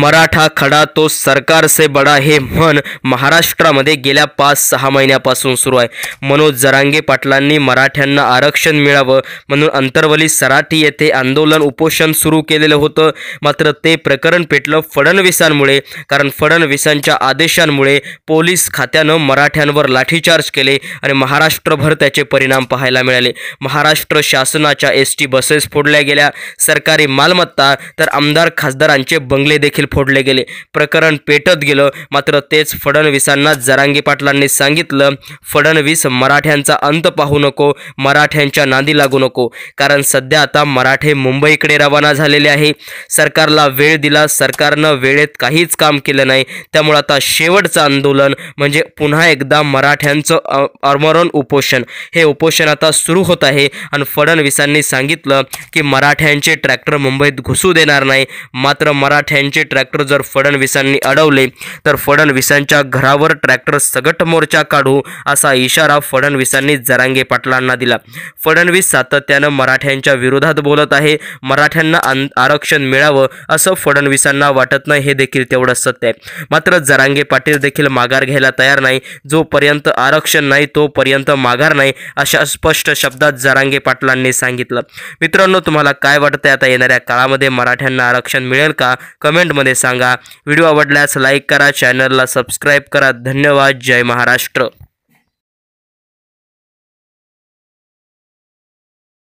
मराठा खडा तो सरकार से बडा हे म्हण महाराष्ट्रामध्ये गेल्या पाच सहा महिन्यापासून सुरू आहे मनोज जरांगे पाटलांनी मराठ्यांना आरक्षण मिळावं म्हणून अंतर्वली सराठी येथे आंदोलन उपोषण सुरू केलेलं होतं मात्र ते प्रकरण पेटलं फडणवीसांमुळे कारण फडणवीसांच्या आदेशांमुळे पोलीस खात्यानं मराठ्यांवर लाठीचार्ज केले आणि महाराष्ट्रभर त्याचे परिणाम पाहायला मिळाले महाराष्ट्र शासनाच्या एस टी बसेस फोडल्या गेल्या सरकारी मालमत्ता तर आमदार खासदारांचे बंगले देखील देखील फोडले गेले प्रकरण पेटत गेलं मात्र तेच फडणवीसांना जरांगी पाटलांनी सांगितलं फडणवीस मराठ्यांचा अंत पाहू नको मराठ्यांच्या नांदी लागू नको कारण सध्या आता मराठे मुंबईकडे रवाना झालेले आहे सरकारला वेळ दिला सरकारनं वेळेत काहीच काम केलं नाही त्यामुळे आता शेवटचं आंदोलन म्हणजे पुन्हा एकदा मराठ्यांचं अर्मरन उपोषण हे उपोषण आता सुरू होत आहे आणि फडणवीसांनी सांगितलं की मराठ्यांचे ट्रॅक्टर मुंबईत घुसू देणार नाही मात्र मराठ्यांचे ट्रॅक्टर जर फडणवीसांनी अडवले तर फडणवीसांच्या घरावर ट्रॅक्टर सगट मोर्चा काढू असा इशारा फडणवीसांनी जरांगे पाटलांना दिला फडणवीस सातत्यानं मराठ्यांच्या विरोधात बोलत आहे मराठ्यांना आरक्षण मिळावं असं फडणवीसांना वाटत नाही हे देखील तेवढं सत्य आहे मात्र जरांगे पाटील देखील माघार घ्यायला तयार नाही जोपर्यंत आरक्षण नाही तोपर्यंत माघार नाही अशा स्पष्ट शब्दात जरांगे पाटलांनी सांगितलं मित्रांनो तुम्हाला काय वाटतंय आता येणाऱ्या काळामध्ये मराठ्यांना आरक्षण मिळेल का कमेंट मध्ये सांगा व्हिडिओ आवडल्यास लाईक करा चॅनलला सबस्क्राईब करा धन्यवाद जय महाराष्ट्र